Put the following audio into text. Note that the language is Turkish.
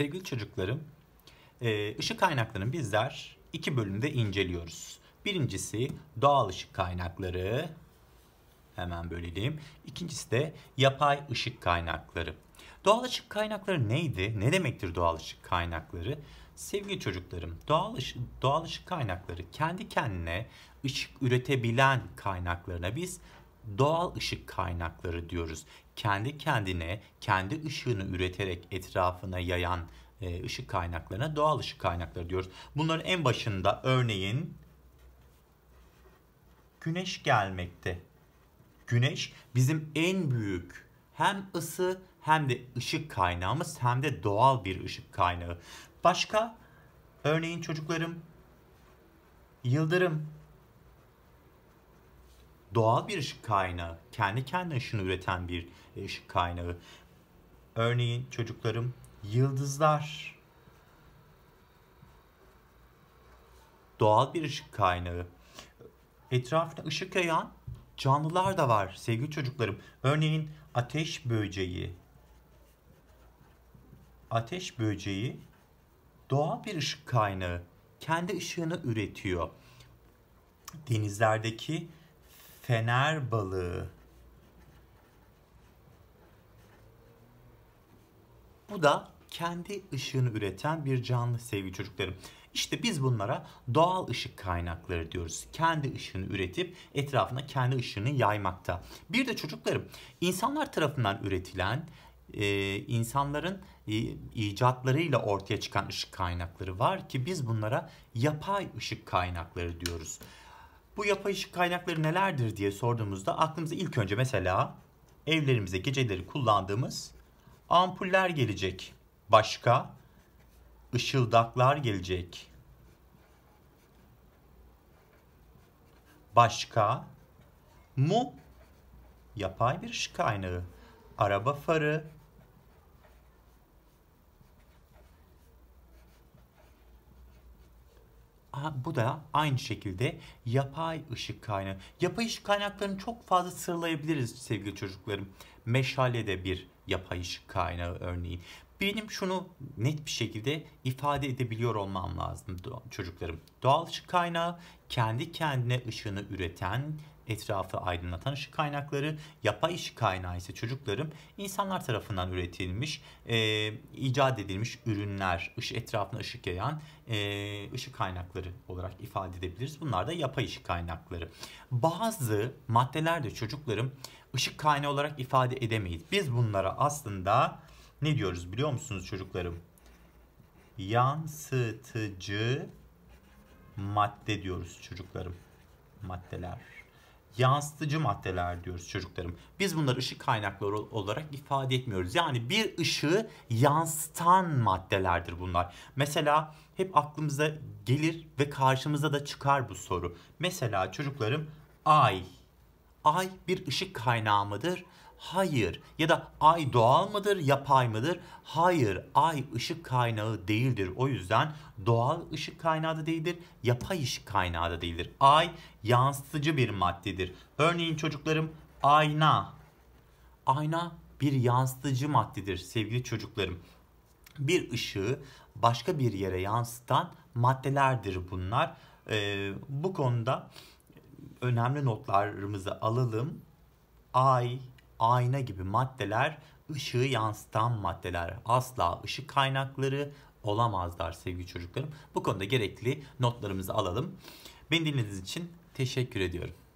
Sevgili çocuklarım, e, ışık kaynaklarını bizler iki bölümde inceliyoruz. Birincisi doğal ışık kaynakları. Hemen bölelim. İkincisi de yapay ışık kaynakları. Doğal ışık kaynakları neydi? Ne demektir doğal ışık kaynakları? Sevgili çocuklarım, doğal ışık, doğal ışık kaynakları kendi kendine ışık üretebilen kaynaklarına biz doğal ışık kaynakları diyoruz. Kendi kendine, kendi ışığını üreterek etrafına yayan e, ışık kaynaklarına doğal ışık kaynakları diyoruz. Bunların en başında örneğin güneş gelmekte. Güneş bizim en büyük hem ısı hem de ışık kaynağımız hem de doğal bir ışık kaynağı. Başka örneğin çocuklarım yıldırım doğal bir ışık kaynağı, kendi kendine ışını üreten bir e, ışık kaynağı. Örneğin çocuklarım yıldızlar doğal bir ışık kaynağı. Etrafına ışık yayan canlılar da var sevgili çocuklarım. Örneğin ateş böceği. Ateş böceği doğal bir ışık kaynağı. Kendi ışığını üretiyor. Denizlerdeki Fener balığı. Bu da kendi ışığını üreten bir canlı sevgili çocuklarım. İşte biz bunlara doğal ışık kaynakları diyoruz. Kendi ışığını üretip etrafına kendi ışığını yaymakta. Bir de çocuklarım insanlar tarafından üretilen e, insanların e, icatlarıyla ortaya çıkan ışık kaynakları var ki biz bunlara yapay ışık kaynakları diyoruz. Bu yapay ışık kaynakları nelerdir diye sorduğumuzda aklımıza ilk önce mesela evlerimize geceleri kullandığımız ampuller gelecek. Başka ışıldaklar gelecek. Başka mum yapay bir ışık kaynağı. Araba farı, bu da aynı şekilde yapay ışık kaynağı. Yapay ışık kaynaklarını çok fazla sıralayabiliriz sevgili çocuklarım. Meşale de bir yapay ışık kaynağı örneğin. Benim şunu net bir şekilde ifade edebiliyor olmam lazım çocuklarım. Doğal ışık kaynağı kendi kendine ışığını üreten, etrafı aydınlatan ışık kaynakları, yapay ışık kaynağı ise çocuklarım insanlar tarafından üretilmiş, e, icat edilmiş ürünler, ışık etrafına ışık yayan e, ışık kaynakları olarak ifade edebiliriz. Bunlar da yapay ışık kaynakları. Bazı maddeler de çocuklarım ışık kaynağı olarak ifade edemeyiz. Biz bunlara aslında ne diyoruz biliyor musunuz çocuklarım? Yansıtıcı madde diyoruz çocuklarım. Maddeler. Yansıtıcı maddeler diyoruz çocuklarım. Biz bunları ışık kaynakları olarak ifade etmiyoruz. Yani bir ışığı yansıtan maddelerdir bunlar. Mesela hep aklımıza gelir ve karşımıza da çıkar bu soru. Mesela çocuklarım ay. Ay bir ışık kaynağı mıdır? Hayır. Ya da ay doğal mıdır, yapay mıdır? Hayır. Ay ışık kaynağı değildir. O yüzden doğal ışık kaynağı da değildir, yapay ışık kaynağı da değildir. Ay yansıtıcı bir maddedir. Örneğin çocuklarım ayna. Ayna bir yansıtıcı maddedir sevgili çocuklarım. Bir ışığı başka bir yere yansıtan maddelerdir bunlar. Ee, bu konuda önemli notlarımızı alalım. Ay, ayna gibi maddeler ışığı yansıtan maddeler. Asla ışık kaynakları olamazlar sevgili çocuklarım. Bu konuda gerekli notlarımızı alalım. Beni dinlediğiniz için teşekkür ediyorum.